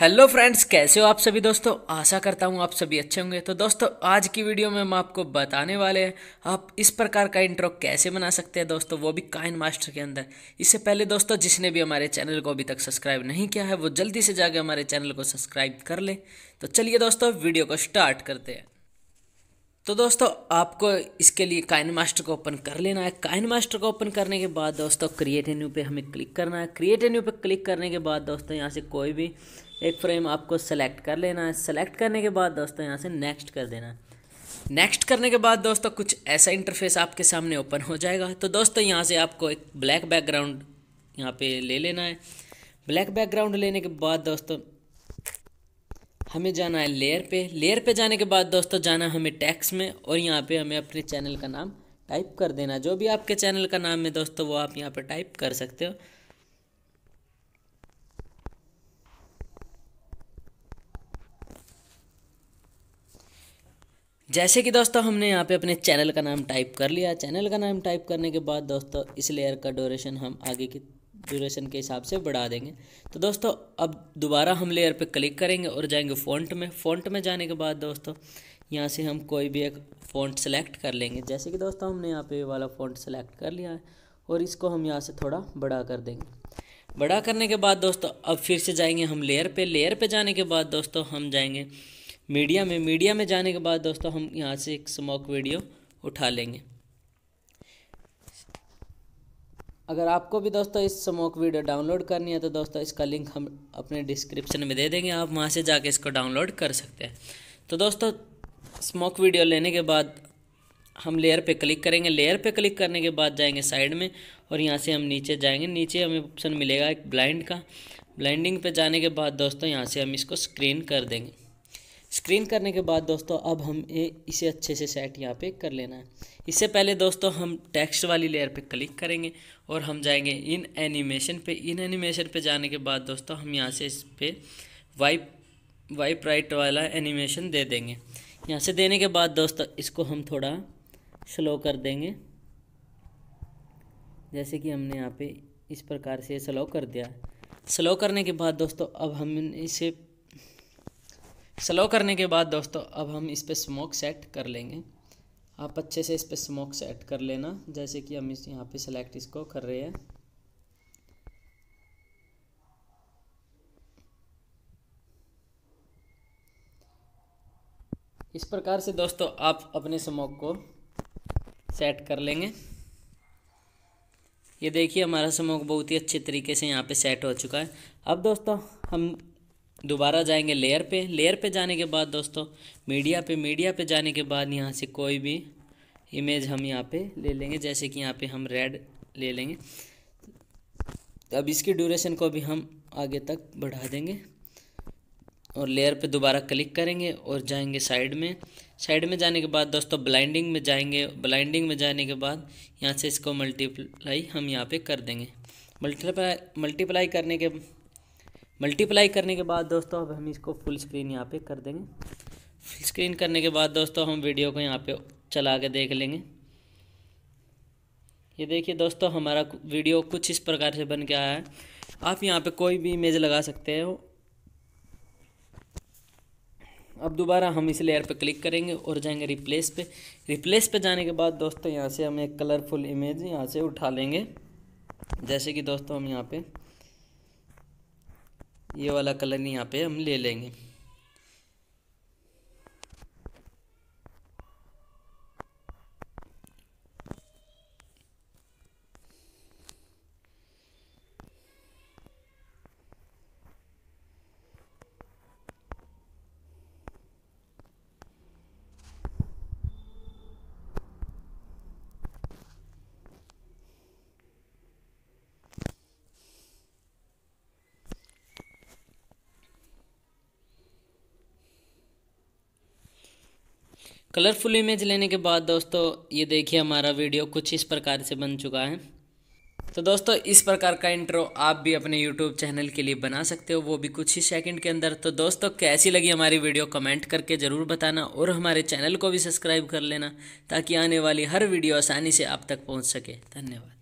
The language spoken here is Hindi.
हेलो फ्रेंड्स कैसे हो आप सभी दोस्तों आशा करता हूँ आप सभी अच्छे होंगे तो दोस्तों आज की वीडियो में हम आपको बताने वाले हैं आप इस प्रकार का इंट्रो कैसे बना सकते हैं दोस्तों वो भी काइन मास्टर के अंदर इससे पहले दोस्तों जिसने भी हमारे चैनल को अभी तक सब्सक्राइब नहीं किया है वो जल्दी से जाके हमारे चैनल को सब्सक्राइब कर ले तो चलिए दोस्तों वीडियो को स्टार्ट करते हैं तो दोस्तों आपको इसके लिए काइन मास्टर को ओपन कर लेना है काइन मास्टर को ओपन करने के बाद दोस्तों क्रिएट एन्यू पे हमें क्लिक करना है क्रिएट एन्यू पे क्लिक करने के बाद दोस्तों यहाँ से कोई भी एक फ्रेम आपको सेलेक्ट कर लेना है सेलेक्ट करने के बाद दोस्तों यहाँ से नेक्स्ट कर देना है नेक्स्ट करने के बाद दोस्तों कुछ ऐसा इंटरफेस आपके सामने ओपन हो जाएगा तो दोस्तों यहाँ से आपको एक ब्लैक बैकग्राउंड यहाँ पर ले लेना है ब्लैक बैकग्राउंड लेने के बाद दोस्तों हमें जाना है लेयर पे लेयर पे जाने के बाद दोस्तों जाना हमें टैक्स में और यहाँ पे हमें अपने चैनल का नाम टाइप कर देना जो भी आपके चैनल का नाम है दोस्तों वो आप यहाँ पर टाइप कर सकते हो जैसे कि दोस्तों हमने यहाँ पे अपने चैनल का नाम टाइप कर लिया चैनल का नाम टाइप करने के बाद दोस्तों इस लेयर का डोरेशन हम आगे की ड्यूरेशन के हिसाब से बढ़ा देंगे तो दोस्तों अब दोबारा हम लेयर पे क्लिक करेंगे और जाएंगे फ़ॉन्ट में फ़ॉन्ट में जाने के बाद दोस्तों यहाँ से हम कोई भी एक फ़ॉन्ट सेलेक्ट कर लेंगे जैसे कि दोस्तों हमने यहाँ पे वाला फ़ॉन्ट सेलेक्ट कर लिया है और इसको हम यहाँ से थोड़ा बड़ा कर देंगे बड़ा करने के बाद दोस्तों अब फिर से जाएंगे हम लेयर पे लेयर पे जाने के बाद दोस्तों हम जाएंगे मीडिया में मीडिया में जाने के बाद दोस्तों हम यहाँ से एक स्मोक वीडियो उठा लेंगे अगर आपको भी दोस्तों इस स्मोक वीडियो डाउनलोड करनी है तो दोस्तों इसका लिंक हम अपने डिस्क्रिप्शन में दे देंगे आप वहाँ से जाके इसको डाउनलोड कर सकते हैं तो दोस्तों स्मोक वीडियो लेने के बाद हम लेयर पे क्लिक करेंगे लेयर पे क्लिक करने के बाद जाएंगे साइड में और यहाँ से हम नीचे जाएंगे नीचे हमें ऑप्शन मिलेगा एक ब्लाइंड का ब्लाइंडिंग पे जाने के बाद दोस्तों यहाँ से हम इसको स्क्रीन कर देंगे स्क्रीन करने के बाद दोस्तों अब हम इसे अच्छे से सेट यहाँ पे कर लेना है इससे पहले दोस्तों हम टेक्स्ट वाली लेयर पे क्लिक करेंगे और हम जाएंगे इन एनिमेशन पे इन एनिमेशन पे जाने के बाद दोस्तों हम यहाँ से इस पर वाइप वाइप राइट वाला एनिमेशन दे देंगे यहाँ से देने के बाद दोस्तों इसको हम थोड़ा स्लो कर देंगे जैसे कि हमने यहाँ पर इस प्रकार से स्लो कर दिया स्लो करने के बाद दोस्तों अब हम इसे स्लो करने के बाद दोस्तों अब हम इस पर स्मोक सेट कर लेंगे आप अच्छे से इस पर स्मोक सेट कर लेना जैसे कि हम इस यहाँ पे सेलेक्ट इसको कर रहे हैं इस प्रकार से दोस्तों आप अपने स्मोक को सेट कर लेंगे ये देखिए हमारा स्मोक बहुत ही अच्छे तरीके से यहाँ पे सेट हो चुका है अब दोस्तों हम दोबारा जाएंगे लेयर पे लेयर पे जाने के बाद दोस्तों मीडिया पे मीडिया पे जाने के बाद यहाँ से कोई भी इमेज हम यहाँ पे ले लेंगे जैसे कि यहाँ पे हम रेड ले लेंगे अब इसकी ड्यूरेशन को भी हम आगे तक बढ़ा देंगे और लेयर पे दोबारा क्लिक करेंगे और जाएंगे साइड में साइड में जाने के बाद दोस्तों ब्लाइंडिंग में जाएंगे ब्लाइंडिंग में जाने के बाद यहाँ से इसको मल्टीप्लाई हम यहाँ पे कर देंगे मल्टीप्लाई मल्टीप्लाई करने के मल्टीप्लाई करने के बाद दोस्तों अब हम इसको फुल स्क्रीन यहाँ पे कर देंगे फुल स्क्रीन करने के बाद दोस्तों हम वीडियो को यहाँ पे चला के देख लेंगे ये देखिए दोस्तों हमारा वीडियो कुछ इस प्रकार से बन के आया है आप यहाँ पे कोई भी इमेज लगा सकते हो अब दोबारा हम इस लेयर पे क्लिक करेंगे और जाएंगे रिप्लेस पे रिप्लेस पे जाने के बाद दोस्तों यहाँ से हम एक कलरफुल इमेज यहाँ से उठा लेंगे जैसे कि दोस्तों हम यहाँ पे ये वाला कलर यहाँ पे हम ले लेंगे कलरफुल इमेज लेने के बाद दोस्तों ये देखिए हमारा वीडियो कुछ इस प्रकार से बन चुका है तो दोस्तों इस प्रकार का इंट्रो आप भी अपने यूट्यूब चैनल के लिए बना सकते हो वो भी कुछ ही सेकंड के अंदर तो दोस्तों कैसी लगी हमारी वीडियो कमेंट करके ज़रूर बताना और हमारे चैनल को भी सब्सक्राइब कर लेना ताकि आने वाली हर वीडियो आसानी से आप तक पहुँच सके धन्यवाद